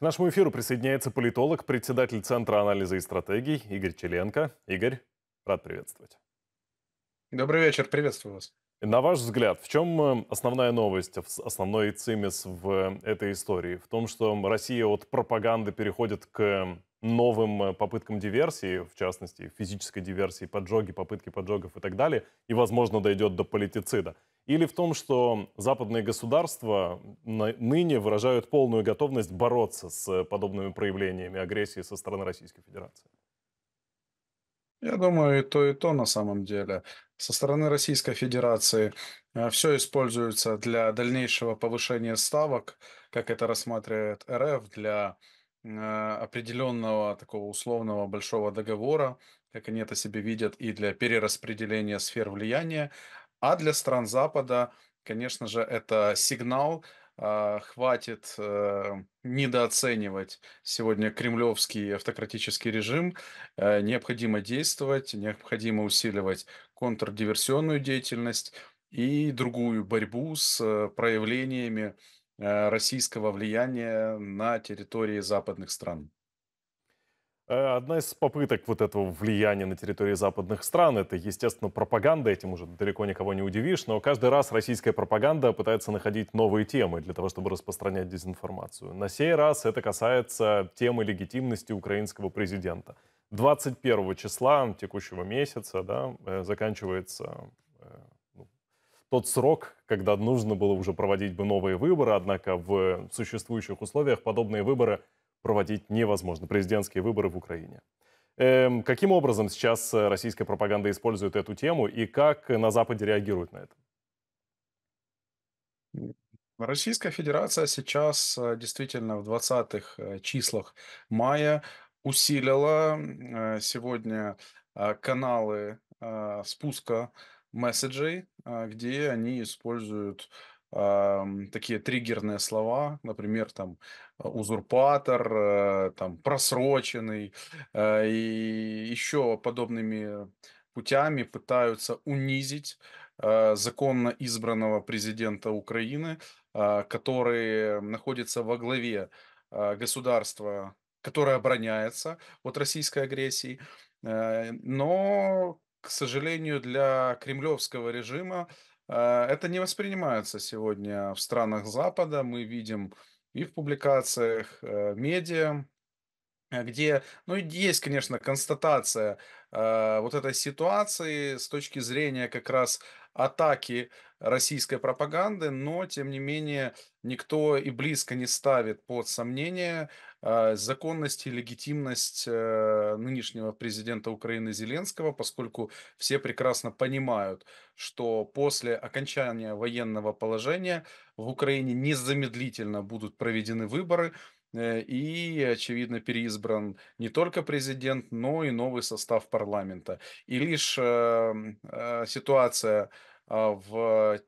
К нашему эфиру присоединяется политолог, председатель Центра анализа и стратегий Игорь Челенко. Игорь, рад приветствовать. Добрый вечер, приветствую вас. На ваш взгляд, в чем э, основная новость, основной цимис в э, этой истории? В том, что Россия от пропаганды переходит к э, новым попыткам диверсии, в частности, физической диверсии, поджоги, попытки поджогов и так далее, и, возможно, дойдет до политицида? Или в том, что западные государства ныне выражают полную готовность бороться с подобными проявлениями агрессии со стороны Российской Федерации? Я думаю, и то, и то на самом деле со стороны Российской Федерации э, все используется для дальнейшего повышения ставок, как это рассматривает РФ, для э, определенного такого условного большого договора, как они это себе видят, и для перераспределения сфер влияния. А для стран Запада, конечно же, это сигнал а, хватит э, недооценивать сегодня кремлевский автократический режим. Э, необходимо действовать, необходимо усиливать контрдиверсионную деятельность и другую борьбу с э, проявлениями российского влияния на территории западных стран. Э, одна из попыток вот этого влияния на территории западных стран – это, естественно, пропаганда. Этим уже далеко никого не удивишь. Но каждый раз российская пропаганда пытается находить новые темы для того, чтобы распространять дезинформацию. На сей раз это касается темы легитимности украинского президента. 21 числа текущего месяца да, э, заканчивается э, ну, тот срок, когда нужно было уже проводить бы новые выборы, однако в существующих условиях подобные выборы – проводить невозможно, президентские выборы в Украине. Эм, каким образом сейчас э, российская пропаганда использует эту тему и как на Западе реагируют на это? Российская Федерация сейчас э, действительно в 20-х э, числах мая усилила сегодня каналы спуска месседжей, где они используют такие триггерные слова, например, там э, узурпатор, э, там просроченный э, и еще подобными путями пытаются унизить законно избранного президента Украины, который находится во главе государства, которое обороняется от российской агрессии. Но, к сожалению, для кремлевского режима Э, это не воспринимается сегодня в странах Запада. Мы видим и в публикациях э, медиа, э, где, ну, есть, конечно, констатация э, вот этой ситуации с точки зрения как раз атаки российской пропаганды, но, тем не менее, никто и близко не ставит под сомнение а, законность и легитимность э, нынешнего президента Украины Зеленского, поскольку все прекрасно понимают, что после окончания военного положения в Украине незамедлительно будут проведены выборы, э, и, очевидно, переизбран не только президент, но и новый состав парламента. И лишь эм, э, ситуация а, в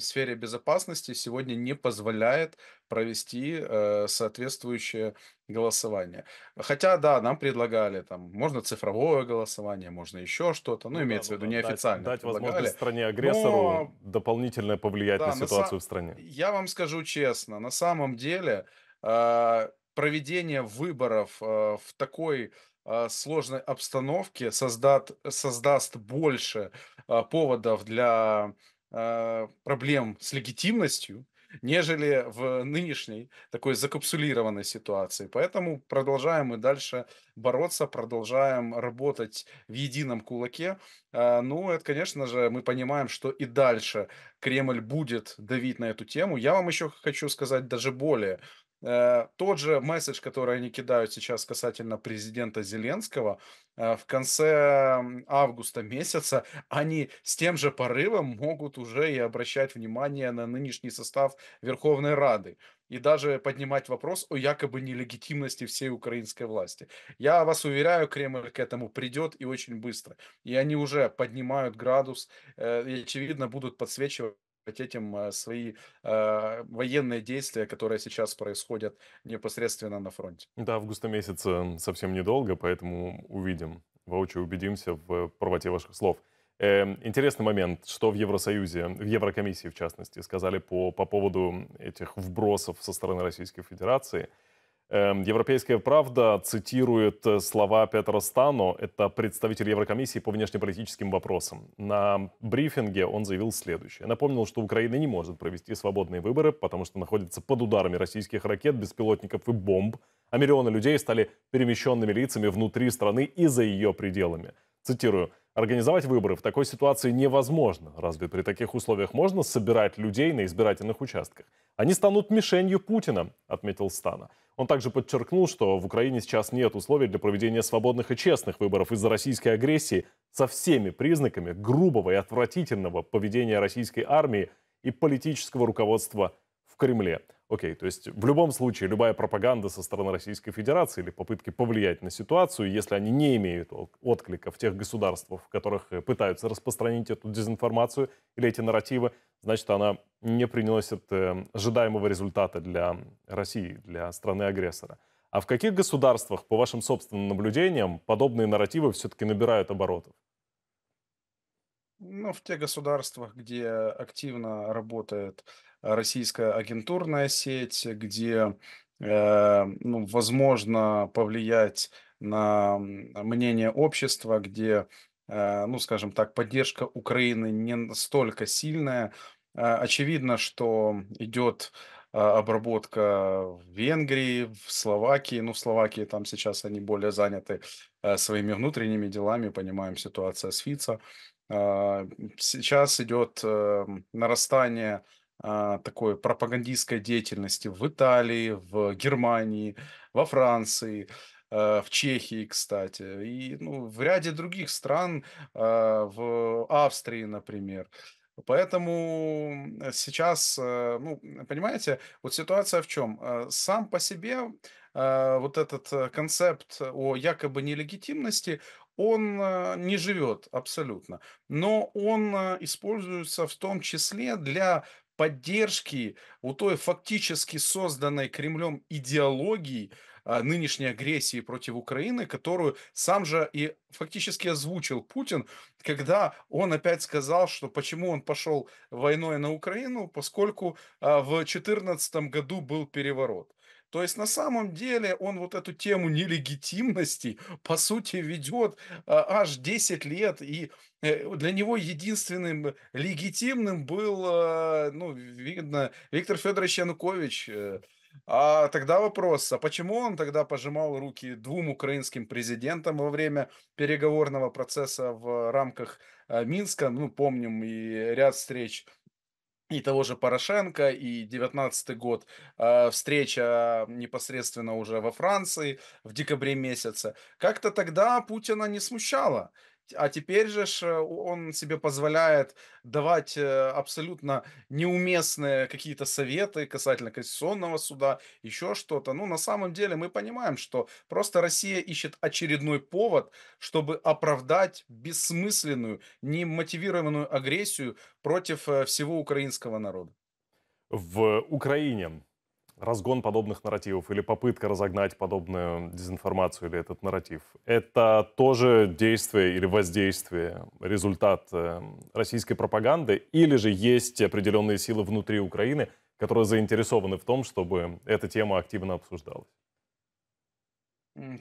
сфере безопасности сегодня не позволяет провести э, соответствующее голосование. Хотя, да, нам предлагали там, можно цифровое голосование, можно еще что-то, ну, ну имеется да, ну в виду да, неофициально. Дать, дать возможность стране-агрессору но... дополнительно повлиять да, на ситуацию на, в стране. Я вам скажу честно, на самом деле а, проведение выборов а, в такой а, сложной обстановке создат, создаст больше а, поводов для а, проблем с легитимностью, нежели в нынешней такой закапсулированной ситуации. Поэтому продолжаем мы дальше бороться, продолжаем работать в едином кулаке. Ну, это, конечно же, мы понимаем, что и дальше Кремль будет давить на эту тему. Я вам еще хочу сказать даже более. Э, тот же месседж, который они кидают сейчас касательно президента Зеленского, э, в конце августа месяца они с тем же порывом могут уже и обращать внимание на нынешний состав Верховной Рады и даже поднимать вопрос о якобы нелегитимности всей украинской власти. Я вас уверяю, Кремль к этому придет и очень быстро. И они уже поднимают градус э, и, очевидно, будут подсвечивать этим э, свои э, военные действия, которые сейчас происходят непосредственно на фронте. До августа месяца совсем недолго, поэтому увидим, воочию убедимся в правоте ваших слов. Э, интересный момент, что в Евросоюзе, в Еврокомиссии в частности, сказали по, по поводу этих вбросов со стороны Российской Федерации – Эм, Европейская правда цитирует э, слова Петра Стану, это представитель Еврокомиссии по внешнеполитическим вопросам. На брифинге он заявил следующее. Напомнил, что Украина не может провести свободные выборы, потому что находится под ударами российских ракет, беспилотников и бомб, а миллионы людей стали перемещенными лицами внутри страны и за ее пределами. Цитирую. Организовать выборы в такой ситуации невозможно. Разве при таких условиях можно собирать людей на избирательных участках? Они станут мишенью Путина, отметил Стана. Он также подчеркнул, что в Украине сейчас нет условий для проведения свободных и честных выборов из-за российской агрессии со всеми признаками грубого и отвратительного поведения российской армии и политического руководства в Кремле. Окей, то есть в любом случае любая пропаганда со стороны Российской Федерации или попытки повлиять на ситуацию, если они не имеют отклика в тех государствах, в которых э, пытаются распространить эту дезинформацию или эти нарративы, значит, она не приносит э, ожидаемого результата для России, для страны-агрессора. А в каких государствах, по вашим собственным наблюдениям, подобные нарративы все-таки набирают оборотов? Ну, в тех государствах, где активно работает э, российская агентурная сеть, где, э, ну, возможно повлиять на мнение общества, где, э, ну, скажем так, поддержка Украины не настолько сильная. Э, очевидно, что идет обработка в Венгрии, в Словакии. Ну, в Словакии там сейчас они более заняты своими внутренними делами, понимаем ситуация с Фица. Сейчас идет нарастание а, такой пропагандистской деятельности в Италии, в Германии, во Франции, э, в Чехии, кстати, и ну, в ряде других стран, а, в Австрии, например. Поэтому сейчас, э, ну, понимаете, вот ситуация в чем? Э, сам по себе вот этот концепт о якобы нелегитимности, он не живет абсолютно, но он используется в том числе для поддержки у той фактически созданной Кремлем идеологии а, нынешней агрессии против Украины, которую сам же и фактически озвучил Путин, когда он опять сказал, что почему он пошел войной на Украину, поскольку а, в 2014 году был переворот. То есть на самом деле он вот эту тему нелегитимности, по сути, ведет а, аж 10 лет, и э, для него единственным легитимным был, а, ну, видно, Виктор Федорович Янукович, э. а тогда вопрос, а почему он тогда пожимал руки двум украинским президентам во время переговорного процесса в рамках а, Минска? Ну, помним и ряд встреч и того же Порошенко, и 19 год, э, встреча непосредственно уже во Франции в декабре месяце, как-то тогда Путина не смущало. А теперь же э, он себе позволяет давать э, абсолютно неуместные какие-то советы касательно Конституционного суда, еще что-то. Ну, на самом деле мы понимаем, что просто Россия ищет очередной повод, чтобы оправдать бессмысленную, немотивированную агрессию против э, всего украинского народа. В Украине разгон подобных нарративов или попытка разогнать подобную дезинформацию или этот нарратив, это тоже действие или воздействие, результат э, российской пропаганды, или же есть определенные силы внутри Украины, которые заинтересованы в том, чтобы эта тема активно обсуждалась?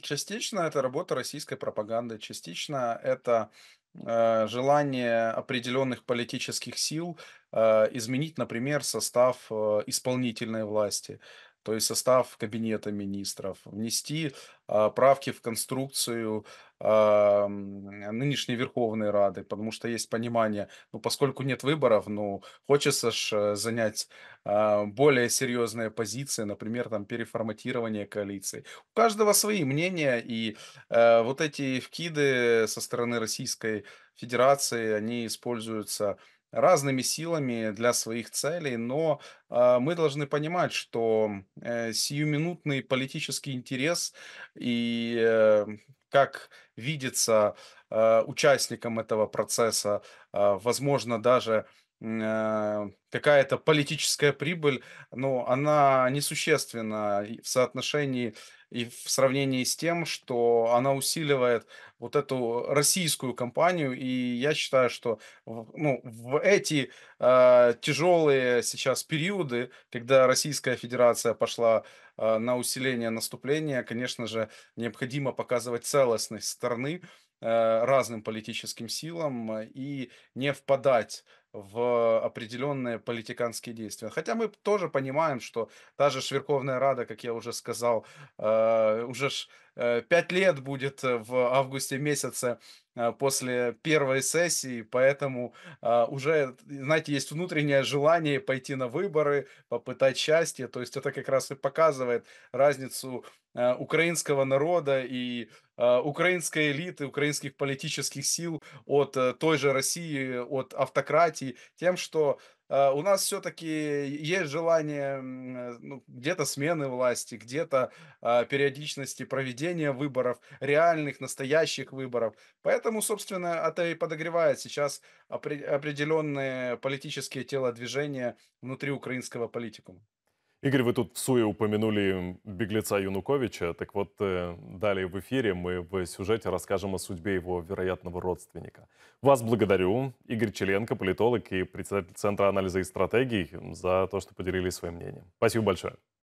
Частично это работа российской пропаганды, частично это Э, желание определенных политических сил э, изменить, например, состав э, исполнительной власти то есть состав кабинета министров, внести а, правки в конструкцию а, нынешней Верховной Рады, потому что есть понимание, ну, поскольку нет выборов, ну, хочется ж э, занять а, более серьезные позиции, например, там, переформатирование коалиции. У каждого свои мнения, и а, вот эти вкиды со стороны Российской Федерации, они используются разными силами для своих целей, но э, мы должны понимать, что э, сиюминутный политический интерес и э, как видится э, участникам этого процесса, а, возможно, даже э, какая-то политическая прибыль, но она несущественна в соотношении и в сравнении с тем, что она усиливает вот эту российскую компанию, и я считаю, что ну, в эти э, тяжелые сейчас периоды, когда Российская Федерация пошла э, на усиление наступления, конечно же, необходимо показывать целостность страны, а, разным политическим силам и не впадать в определенные политиканские действия. Хотя мы тоже понимаем, что та же Верховная Рада, как я уже сказал, э, уже ж Э, пять лет будет э, в августе месяце э, после первой сессии, поэтому а, уже, знаете, есть внутреннее желание пойти на выборы, попытать счастье, то есть это как раз и показывает разницу украинского народа и украинской элиты, украинских политических сил от той же России, от автократии, тем, что Э, у нас все-таки есть желание э, ну, где-то смены власти, где-то а, периодичности проведения выборов, реальных, настоящих выборов. Поэтому, собственно, это и подогревает сейчас определенные политические телодвижения внутри украинского политикума. Игорь, вы тут в Суе упомянули беглеца Юнуковича, Так вот, э, далее в эфире мы в сюжете расскажем о судьбе его вероятного родственника. Вас благодарю, Игорь Челенко, политолог и председатель Центра анализа и стратегий, за то, что поделились своим мнением. Спасибо большое.